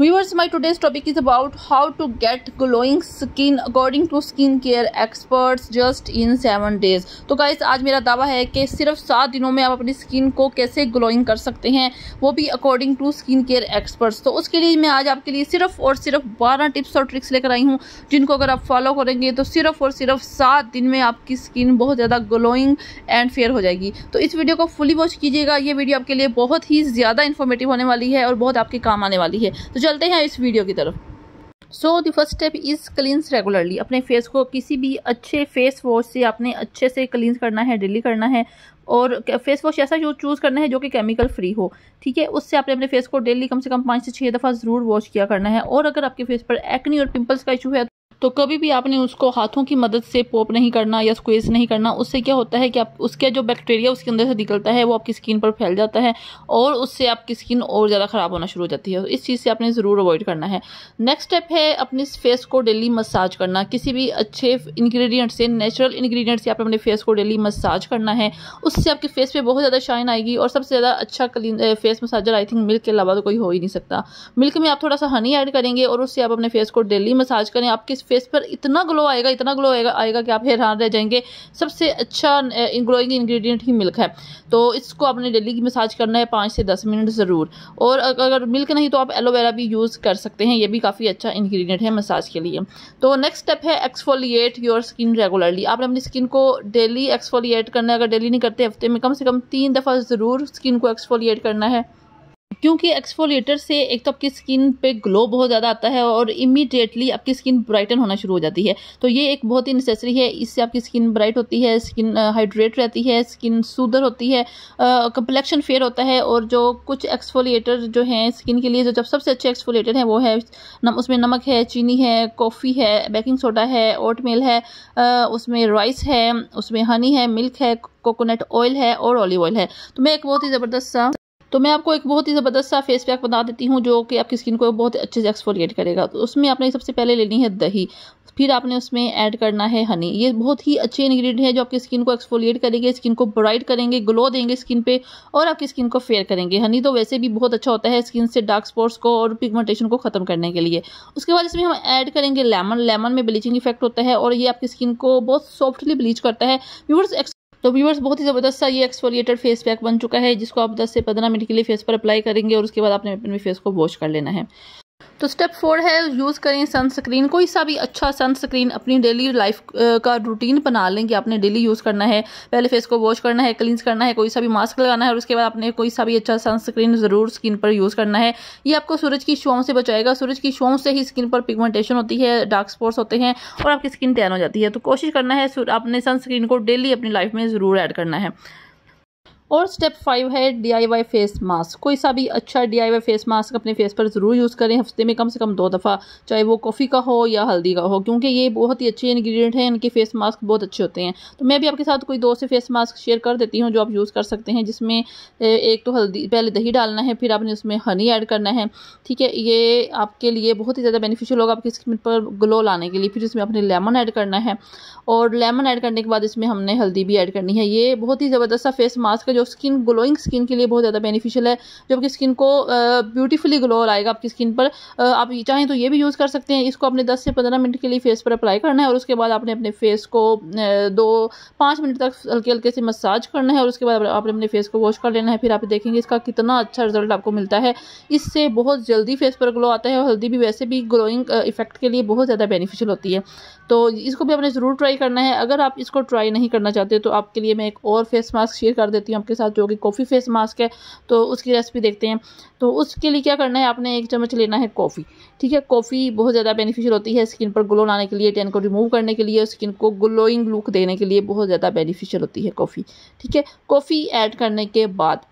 viewers my today's topic is about how to get glowing skin according to skin care experts just in seven days तो guys आज मेरा दावा है कि सिर्फ सात दिनों में आप अपनी स्किन को कैसे ग्लोइंग कर सकते हैं वो भी according to skin care experts तो उसके लिए मैं आज आपके लिए सिर्फ और सिर्फ बारह टिप्स और ट्रिक्स लेकर आई हूँ जिनको अगर आप फॉलो करेंगे तो सिर्फ और सिर्फ सात दिन में आपकी स्किन बहुत ज़्यादा ग्लोइंग एंड फेयर हो जाएगी तो इस वीडियो को फुली वॉच कीजिएगा ये वीडियो आपके लिए बहुत ही ज़्यादा इन्फॉर्मेटिव होने वाली है और बहुत आपके काम आने वाली है तो चलते हैं इस वीडियो की तरफ so the first step is cleanse regularly अपने फेस को किसी भी अच्छे फेस वॉश से आपने अच्छे से क्लींस करना है डेली करना है और फेस वॉश ऐसा जो चूज़ करना है जो कि केमिकल फ्री हो ठीक है उससे आपने अपने फेस को डेली कम से कम पाँच से छः दफ़ा ज़रूर वॉश किया करना है और अगर आपके फेस पर एक्नी और पिंपल्स का इशू है तो कभी भी आपने उसको हाथों की मदद से पोप नहीं करना या स्क्वेज नहीं करना उससे क्या होता है कि आप उसके जो बैक्टीरिया उसके अंदर से निकलता है वो आपकी स्किन पर फैल जाता है और उससे आपकी स्किन और ज़्यादा ख़राब होना शुरू हो जाती है तो इस चीज़ से आपने ज़रूर अवॉइड करना है नेक्स्ट स्टेप है अपने फेस को डेली मसाज करना किसी भी अच्छे इन्ग्रीडियंट से नेचुरल इन्ग्रीडियंट से आप अपने फेस को डेली मसाज करना है उससे आपके फेस पर बहुत ज़्यादा शाइन आएगी और सबसे ज़्यादा अच्छा clean face massager I think milk के अलावा तो कोई हो ही नहीं सकता मिल्क में आप थोड़ा सा हनी ऐड करेंगे और उससे आप अपने फेस को डेली मसाज करें आपके फेस पर इतना ग्लो आएगा इतना ग्लो आएगा आएगा कि आप हैरान रह जाएंगे सबसे अच्छा ग्लोइंग इंग्रेडिएंट ही मिल्क है तो इसको आपने डेली की मसाज करना है पाँच से दस मिनट ज़रूर और अगर मिल्क नहीं तो आप एलोवेरा भी यूज़ कर सकते हैं ये भी काफ़ी अच्छा इंग्रेडिएंट है मसाज के लिए तो नेक्स्ट स्टेप है एक्सफोलिएट योर स्किन रेगुलरली आपने अपनी स्किन को डेली एक्सफोलिएट करना है अगर डेली नहीं करते हफ्ते में कम से कम तीन दफ़ा ज़रूर स्किन को एक्सफोलिएट करना है क्योंकि एक्सफोलिएटर से एक तो आपकी स्किन पे ग्लो बहुत ज़्यादा आता है और इमीडिएटली आपकी स्किन ब्राइटन होना शुरू हो जाती है तो ये एक बहुत ही नेसेसरी है इससे आपकी स्किन ब्राइट होती है स्किन हाइड्रेट रहती है स्किन सुधर होती है कंप्लेक्शन फेयर होता है और जो कुछ एक्सफोलिएटर जो हैं स्किन के लिए जो जब सबसे अच्छे एक्सफोलिएटर हैं वो है नम, उसमें नमक है चीनी है कॉफ़ी है बेकिंग सोडा है ओटमेल है आ, उसमें राइस है उसमें हनी है मिल्क है कोकोनट ऑयल है और ऑलिव ऑयल है तो मैं एक बहुत ही ज़बरदस्त सा तो मैं आपको एक बहुत ही ज़बरदस्त सा फेस पैक बता देती हूँ जो कि आपकी स्किन को बहुत अच्छे से एक्सफोलिएट करेगा तो उसमें आपने सबसे पहले लेनी है दही फिर आपने उसमें ऐड करना है हनी ये बहुत ही अच्छे इंग्रेडिएंट है जो आपकी स्किन को एक्सफोलिएट करेंगे स्किन को ब्राइट करेंगे ग्लो देंगे स्किन पे और आपकी स्किन को फेयर करेंगे हनी तो वैसे भी बहुत अच्छा होता है स्किन से डार्क स्पॉट्स को और पिगमेंटेशन को ख़त्म करने के लिए उसके बाद इसमें हम ऐड करेंगे लेमन लेमन में ब्लीचिंग इफेक्ट होता है और ये आपकी स्किन को बहुत सॉफ्टली ब्लीच करता है व्यूवर्स तो व्यूवर्स बहुत ही ज़बरदस्त सा ये एक्सफोलिएटेड फेस पैक बन चुका है जिसको आप 10 से 15 मिनट के लिए फेस पर अप्लाई करेंगे और उसके बाद आपने अपने फेस को वॉश कर लेना है तो स्टेप फोर है यूज़ करें सनस्क्रीन कोई सा भी अच्छा सनस्क्रीन अपनी डेली लाइफ का रूटीन बना लें कि आपने डेली यूज़ करना है पहले फेस को वॉश करना है क्लींस करना है कोई सा भी मास्क लगाना है और उसके बाद आपने कोई सा भी अच्छा सनस्क्रीन ज़रूर स्किन पर यूज़ करना है ये आपको सूरज की शों से बचाएगा सूरज की शों से ही स्किन पर पिगमेंटेशन होती है डार्क स्पॉट्स होते हैं और आपकी स्किन टैन हो जाती है तो कोशिश करना है आपने सनस्क्रीन को डेली अपनी लाइफ में ज़रूर ऐड करना है और स्टेप फाइव है डीआईवाई फेस मास्क कोई सा भी अच्छा डीआईवाई फेस मास्क अपने फेस पर ज़रूर यूज़ करें हफ्ते में कम से कम दो दफ़ा चाहे वो कॉफ़ी का हो या हल्दी का हो क्योंकि ये बहुत ही अच्छे इन्ग्रीडियंट हैं इनके फेस मास्क बहुत अच्छे होते हैं तो मैं भी आपके साथ कोई दो से फेस मास्क शेयर कर देती हूँ जो आप यूज़ कर सकते हैं जिसमें एक तो हल्दी पहले दही डालना है फिर आपने उसमें हनी ऐड करना है ठीक है ये आपके लिए बहुत ही ज़्यादा बेनिफिशियल होगा आपकी स्किन पर ग्लो लाने के लिए फिर इसमें आपने लेमन ऐड करना है और लेमन ऐड करने के बाद इसमें हमने हल्दी भी ऐड करनी है ये बहुत ही ज़बरदस्त सा फेस मास्क है जो स्किन ग्लोइंग स्किन के लिए बहुत ज़्यादा बेनिफिशियल है जो आपकी स्किन को ब्यूटीफुली ग्लो आएगा आपकी स्किन पर आप चाहें तो ये भी यूज़ कर सकते हैं इसको अपने दस से पंद्रह मिनट के लिए फेस पर अप्लाई करना है और उसके बाद आपने अपने फेस को दो पाँच मिनट तक हल्के हल्के से मसाज करना है और उसके बाद आपने अपने फेस को वॉश कर लेना है फिर आप देखेंगे इसका कितना अच्छा रिजल्ट आपको मिलता है इससे बहुत जल्दी फेस पर ग्लो आता है और हल्दी भी वैसे भी ग्लोइंग इफेक्ट के लिए बहुत ज़्यादा बेनिफिशियल होती है तो इसको भी आपने ज़रूर ट्राई करना है अगर आप इसको ट्राई नहीं करना चाहते तो आपके लिए मैं एक और फेस मास्क शेयर कर देती हूँ के साथ जो कि कॉफ़ी फेस मास्क है तो उसकी रेसिपी देखते हैं तो उसके लिए क्या करना है आपने एक चम्मच लेना है कॉफ़ी ठीक है कॉफ़ी बहुत ज़्यादा बेनिफिशियल होती है स्किन पर ग्लो लाने के लिए टेन को रिमूव करने के लिए स्किन को ग्लोइंग लुक देने के लिए बहुत ज़्यादा बेनिफिशियल होती है कॉफ़ी ठीक है कॉफ़ी ऐड करने के बाद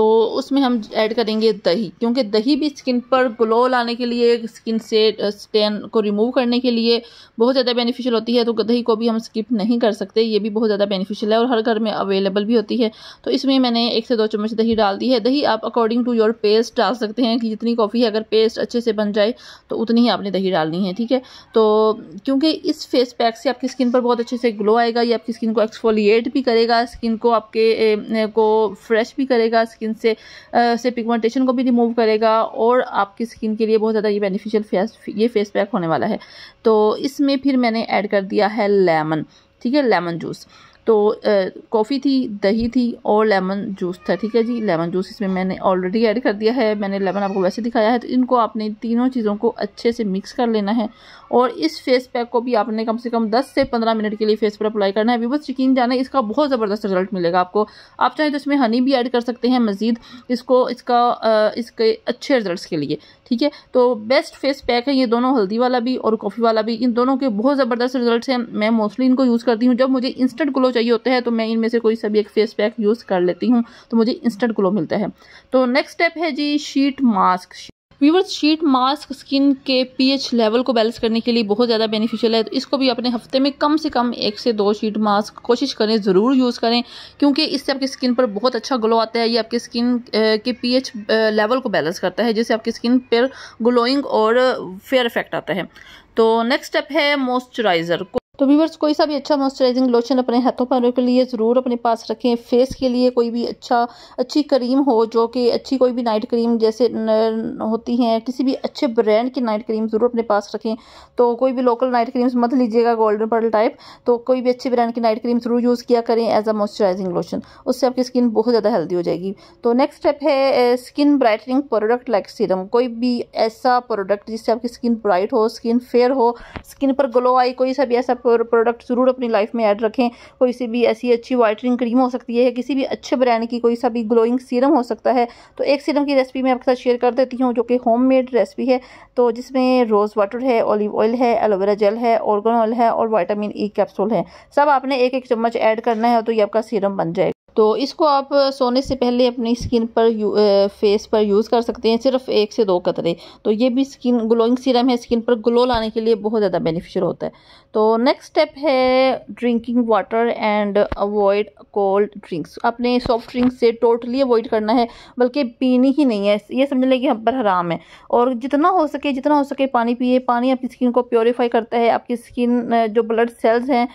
तो उसमें हम ऐड करेंगे दही क्योंकि दही भी स्किन पर ग्लो लाने के लिए स्किन से स्टेन को रिमूव करने के लिए बहुत ज़्यादा बेनिफिशियल होती है तो दही को भी हम स्किप नहीं कर सकते ये भी बहुत ज़्यादा बेनिफिशियल है और हर घर में अवेलेबल भी होती है तो इसमें मैंने एक से दो चम्मच दही डाल दी है दही आप अकॉर्डिंग टू योर पेस्ट डाल सकते हैं कि जितनी कॉफ़ी है अगर पेस्ट अच्छे से बन जाए तो उतनी ही आपने दही डालनी है ठीक है तो क्योंकि इस फेस पैक से आपकी स्किन पर बहुत अच्छे से ग्लो आएगा ये आपकी स्किन को एक्सफोलिएट भी करेगा स्किन को आपके को फ्रेश भी करेगा स्किन स्किन से आ, से पिगमेंटेशन को भी रिमूव करेगा और आपकी स्किन के लिए बहुत ज़्यादा ये बेनिफिशियल फेस ये फेस पैक होने वाला है तो इसमें फिर मैंने ऐड कर दिया है लेमन ठीक है लेमन जूस तो कॉफ़ी थी दही थी और लेमन जूस था ठीक है जी लेमन जूस इसमें मैंने ऑलरेडी ऐड कर दिया है मैंने लेमन आपको वैसे दिखाया है तो इनको आपने तीनों चीज़ों को अच्छे से मिक्स कर लेना है और इस फेस पैक को भी आपने कम से कम 10 से 15 मिनट के लिए फेस पर अप्लाई करना है अभी बस यकीन जाना इसका बहुत ज़बरदस्त रिजल्ट मिलेगा आपको आप चाहें तो इसमें हनी भी ऐड कर सकते हैं मज़ीद इसको इसका इसके अच्छे रिजल्ट के लिए ठीक है तो बेस्ट फेस पैक है ये दोनों हल्दी वाला भी और कॉफ़ी वाला भी इन दोनों के बहुत ज़बरदस्त रिजल्ट हैं मैं मोस्टली इनको यूज़ करती हूँ जब मुझे इंस्टेंट ग्लो चाहिए होता है तो मैं इनमें से कोई सभी एक फेस पैक यूज़ कर लेती हूँ तो मुझे इंस्टेंट ग्लो मिलता है तो नेक्स्ट स्टेप है जी sheet mask viewers sheet mask skin के पीएच लेवल को बैलेंस करने के लिए बहुत ज़्यादा बेनिफिशियल है तो इसको भी अपने हफ्ते में कम से कम एक से दो शीट मास्क कोशिश करें ज़रूर यूज़ करें क्योंकि इससे आपकी स्किन पर बहुत अच्छा ग्लो आता है ये आपकी स्किन के पीएच लेवल को बैलेंस करता है जिससे आपकी स्किन पर ग्लोइंग और फेयर इफेक्ट आता है तो नेक्स्ट स्टेप है मॉइस्चराइज़र तो व्यूवर्स कोई सा भी अच्छा मॉइस्चराइजिंग लोशन अपने हाथों पैरों के लिए ज़रूर अपने पास रखें फेस के लिए कोई भी अच्छा अच्छी क्रीम हो जो कि अच्छी कोई भी नाइट क्रीम जैसे होती हैं किसी भी अच्छे ब्रांड की नाइट क्रीम ज़रूर अपने पास रखें तो कोई भी लोकल नाइट क्रीम्स मत लीजिएगा गोल्डन पर्ल टाइप तो कोई भी अच्छी ब्रांड की नाइट क्रीम ज़रूर यूज़ किया करें एज अ मॉइस्चराइजिंग लोशन उससे आपकी स्किन बहुत ज़्यादा हेल्दी हो जाएगी तो नेक्स्ट स्टेप है skin brightening product like serum कोई भी ऐसा प्रोडक्ट जिससे आपकी स्किन ब्राइट हो स्किन फेयर हो स्किन पर ग्लो आई कोई सा भी ऐसा और प्रोडक्ट ज़रूर अपनी लाइफ में ऐड रखें कोई सी भी ऐसी अच्छी वाइटनिंग क्रीम हो सकती है किसी भी अच्छे ब्रांड की कोई सा भी ग्लोइंग सीरम हो सकता है तो एक सीरम की रेसिपी मैं आपके साथ शेयर कर देती हूँ जो कि होम मेड रेसिपी है तो जिसमें रोज़ वाटर है ऑलिव ऑयल है एलोवेरा जेल है ऑर्गन ऑयल है और वाइटामिन ई कैप्सूल है सब आपने एक एक चम्मच ऐड करना है तो ये आपका सीरम बन जाएगा तो इसको आप सोने से पहले अपनी स्किन पर फेस पर यूज़ कर सकते हैं सिर्फ एक से दो कतरे तो ये भी स्किन ग्लोइंग सीरम है स्किन पर ग्लो लाने के लिए बहुत ज़्यादा बेनिफिशियल होता है तो नेक्स्ट स्टेप है drinking water and avoid cold drinks अपने सॉफ्ट ड्रिंक्स से टोटली अवॉइड करना है बल्कि पीनी ही नहीं है ये समझ लें कि हम पर हराम है और जितना हो सके जितना हो सके पानी पिए पानी आपकी स्किन को प्योरीफाई करता है आपकी स्किन जो ब्लड सेल्स हैं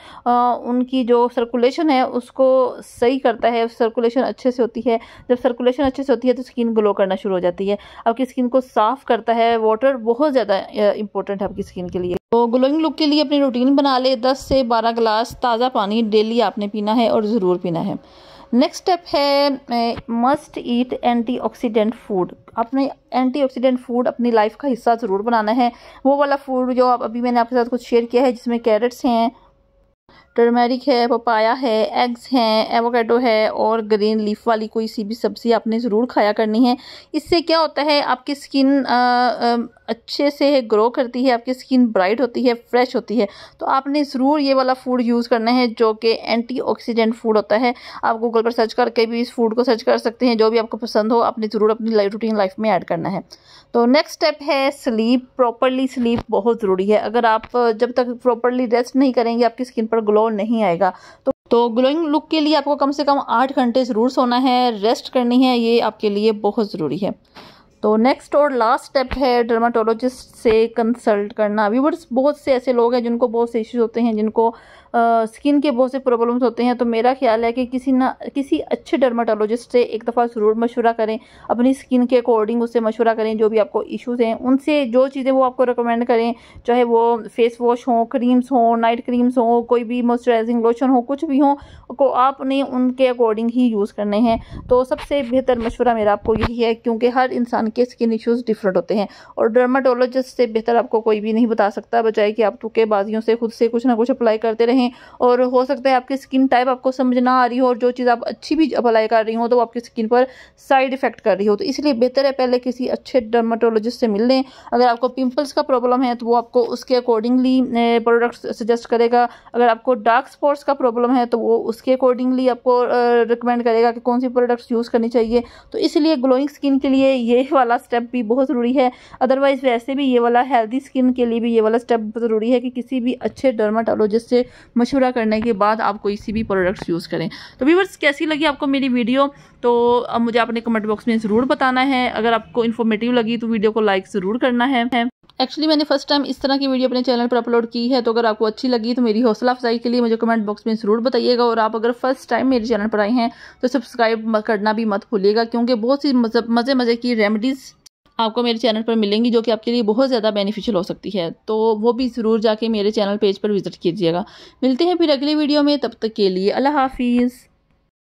उनकी जो सर्कुलेशन है उसको सही करता है होता है सर्कुलेशन अच्छे से होती है जब सर्कुलेशन अच्छे से होती है तो स्किन ग्लो करना शुरू हो जाती है आपकी स्किन को साफ़ करता है वाटर बहुत ज़्यादा इंपॉर्टेंट है आपकी स्किन के लिए तो ग्लोइंग लुक के लिए अपनी रूटीन बना ले दस से बारह गिलास ताज़ा पानी डेली आपने पीना है और ज़रूर पीना है नेक्स्ट स्टेप है मस्ट ईट एंटीऑक्सीडेंट फूड अपने एंटीऑक्सीडेंट फूड अपनी लाइफ का हिस्सा ज़रूर बनाना है वो वाला फूड जो अभी मैंने आपके साथ कुछ शेयर किया है जिसमें कैरेट्स हैं टर्मेरिक है पपाया है एग्स हैं एवोकेडो है और ग्रीन लीफ वाली कोई सी भी सब्ज़ी आपने ज़रूर खाया करनी है इससे क्या होता है आपकी स्किन अच्छे से ग्रो करती है आपकी स्किन ब्राइट होती है फ्रेश होती है तो आपने ज़रूर ये वाला फूड यूज़ करना है जो कि एंटी फूड होता है आप गूगल पर सर्च करके भी इस फूड को सर्च कर सकते हैं जो भी आपको पसंद हो आपने ज़रूर अपनी रूटीन लाइफ में ऐड करना है तो नेक्स्ट स्टेप है स्लीप प्रॉपरली स्लीप बहुत ज़रूरी है अगर आप जब तक प्रॉपरली रेस्ट नहीं करेंगे आपकी स्किन पर ग्लो कंट्रोल नहीं आएगा तो तो ग्लोइंग लुक के लिए आपको कम से कम आठ घंटे ज़रूर सोना है रेस्ट करनी है ये आपके लिए बहुत ज़रूरी है तो नेक्स्ट और लास्ट स्टेप है डर्माटोलॉजिस्ट से कंसल्ट करना व्यूवर्स बहुत से ऐसे लोग हैं जिनको बहुत से इश्यूज होते हैं जिनको स्किन के बहुत से प्रॉब्लम्स होते हैं तो मेरा ख्याल है कि किसी ना किसी अच्छे डर्माटोलॉजिस्ट से एक दफ़ा ज़रूर मशवरा करें अपनी स्किन के अकॉर्डिंग उससे मशवरा करें जो भी आपको इश्यूज़ हैं उनसे जो चीज़ें वो आपको रिकमेंड करें चाहे वो फेस वॉश हों क्रीम्स हों नाइट क्रीम्स हों कोई भी मॉइस्चराइजिंग लोशन हो कुछ भी हो को आपने उनके अकॉर्डिंग ही यूज़ करने हैं तो सबसे बेहतर मशवरा मेरा आपको यही है क्योंकि हर इंसान के स्किन इश्यूज़ डिफरेंट होते हैं और डर्माटोलॉजिस्ट से बेहतर आपको कोई भी नहीं बता सकता बजाय कि आप बाजियों से खुद से कुछ ना कुछ अप्लाई करते रहें हैं और हो सकता है आपकी स्किन टाइप आपको समझ ना आ रही हो और जो चीज़ आप अच्छी भी अप्लाई कर रही हो तो वो आपकी स्किन पर साइड इफेक्ट कर रही हो तो इसलिए बेहतर है पहले किसी अच्छे डर्माटोलॉजिस्ट से मिल लें अगर आपको पिंपल्स का प्रॉब्लम है तो वो आपको उसके अकॉर्डिंगली प्रोडक्ट्स सजेस्ट करेगा अगर आपको डार्क स्पॉट्स का प्रॉब्लम है तो वो उसके अकॉर्डिंगली आपको रिकमेंड करेगा कि कौन सी प्रोडक्ट्स यूज़ करनी चाहिए तो इसलिए ग्लोइंग स्किन के लिए ये वाला स्टेप भी बहुत ज़रूरी है अदरवाइज़ वैसे भी ये वाला हेल्दी स्किन के लिए भी ये वाला स्टेप ज़रूरी है कि किसी भी अच्छे डर्माटोलॉजिस्ट से मशवरा करने के बाद आप कोई सी भी प्रोडक्ट्स यूज़ करें तो व्यूवर्स कैसी लगी आपको मेरी वीडियो तो अब मुझे अपने कमेंट बॉक्स में ज़रूर बताना है अगर आपको इन्फॉर्मेटिव लगी तो वीडियो को लाइक ज़रूर करना है एक्चुअली मैंने फर्स्ट टाइम इस तरह की वीडियो अपने चैनल पर अपलोड की है तो अगर आपको अच्छी लगी तो मेरी हौसला अफजाई के लिए मुझे कमेंट बॉक्स में ज़रूर बताइएगा और आप अगर फर्स्ट टाइम मेरे चैनल पर आए हैं तो सब्सक्राइब करना भी मत भूलिएगा क्योंकि बहुत सी मज़े मज़े की रेमेडीज़ आपको मेरे चैनल पर मिलेंगी जो कि आपके लिए बहुत ज़्यादा बेनिफिशियल हो सकती है तो वो भी ज़रूर जाके मेरे चैनल पेज पर विज़िट कीजिएगा मिलते हैं फिर अगली वीडियो में तब तक के लिए अल्लाह हाफिज़